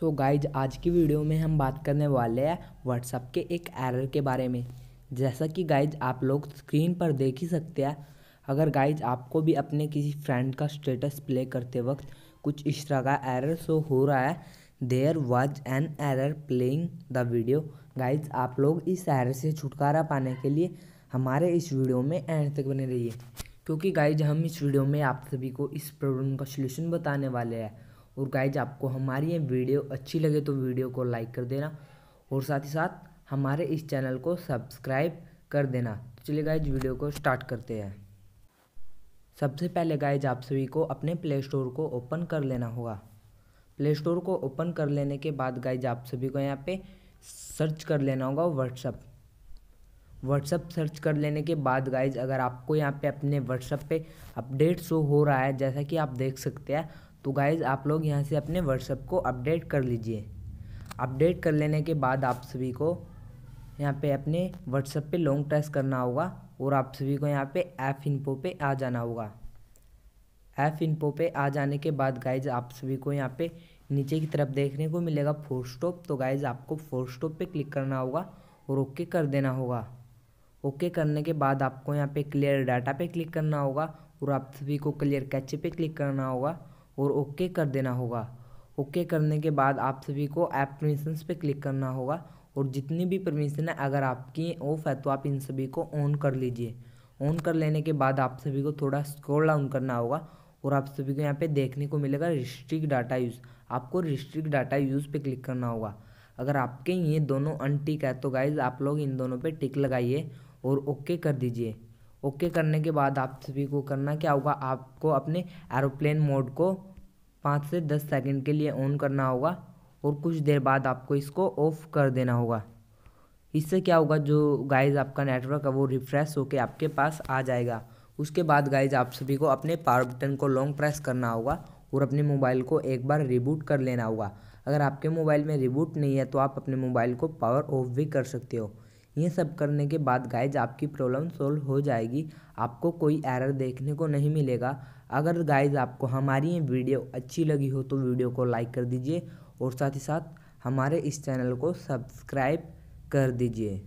सो so guys आज की video में हम बात करने वाले हैं व्हाट्सअप के एक एरर के बारे में जैसा कि गाइज आप लोग स्क्रीन पर देख ही सकते हैं अगर गाइज आपको भी अपने किसी फ्रेंड का स्टेटस प्ले करते वक्त कुछ इस तरह का एरर शो हो रहा है there was an error playing the video guys आप लोग इस एरर से छुटकारा पाने के लिए हमारे इस वीडियो में एंड तक बने रहिए क्योंकि गाइज हम इस वीडियो में आप सभी को इस प्रॉब्लम का सलूशन बताने वाले हैं और गाइज आपको हमारी ये वीडियो अच्छी लगे तो वीडियो को लाइक कर देना और साथ ही साथ हमारे इस चैनल को सब्सक्राइब कर देना तो चलिए गाइज वीडियो को स्टार्ट करते हैं सबसे पहले गाइज आप सभी को अपने प्ले स्टोर को ओपन कर लेना होगा प्ले स्टोर को ओपन कर लेने के बाद गाइज आप सभी को यहाँ पे सर्च कर लेना होगा व्हाट्सअप व्हाट्सअप सर्च कर लेने के बाद गाइज अगर आपको यहाँ पे अपने व्हाट्सअप पे अपडेट शो हो रहा है जैसा कि आप देख सकते हैं तो गाइज़ आप लोग यहाँ से अपने व्हाट्सएप को अपडेट कर लीजिए अपडेट कर लेने के बाद आप सभी को यहाँ पे अपने व्हाट्सएप पे लॉन्ग प्रेस करना होगा और आप सभी को यहाँ पे ऐप इनपो पे आ जाना होगा ऐप इनपो पे आ जाने के बाद गाइज आप सभी को यहाँ पे नीचे की तरफ देखने को मिलेगा फोर स्टॉप तो गाइज आपको फोर स्टॉप पे क्लिक करना होगा और ओके कर देना होगा ओके करने के बाद आपको यहाँ पे क्लियर डाटा पे क्लिक करना होगा और आप सभी को क्लियर कैचे पे क्लिक करना होगा और ओके कर देना होगा ओके करने के बाद आप सभी को ऐप परमिशंस पे क्लिक करना होगा और जितनी भी परमिशन है अगर आपकी ऑफ है तो आप इन सभी को ऑन कर लीजिए ऑन कर लेने के बाद आप सभी को थोड़ा स्क्रॉल डाउन करना होगा और आप सभी को यहाँ पे देखने को मिलेगा रिस्ट्रिक्ट डाटा यूज़ आपको रिस्ट्रिक्ट डाटा यूज़ पे क्लिक करना होगा अगर आपके ये दोनों अनटिक है तो गाइज आप लोग इन दोनों पे टिक लगाइए और ओके कर दीजिए ओके करने के बाद आप सभी को करना क्या होगा आपको अपने एरोप्लेन मोड को पाँच से दस सेकंड के लिए ऑन करना होगा और कुछ देर बाद आपको इसको ऑफ कर देना होगा इससे क्या होगा जो गाइज आपका नेटवर्क है वो रिफ्रेश होकर आपके पास आ जाएगा उसके बाद गाइज आप सभी को अपने पावर बटन को लॉन्ग प्रेस करना होगा और अपने मोबाइल को एक बार रिबूट कर लेना होगा अगर आपके मोबाइल में रिबूट नहीं है तो आप अपने मोबाइल को पावर ऑफ भी कर सकते हो ये सब करने के बाद गाइज आपकी प्रॉब्लम सोल्व हो जाएगी आपको कोई एरर देखने को नहीं मिलेगा अगर गाइज आपको हमारी ये वीडियो अच्छी लगी हो तो वीडियो को लाइक कर दीजिए और साथ ही साथ हमारे इस चैनल को सब्सक्राइब कर दीजिए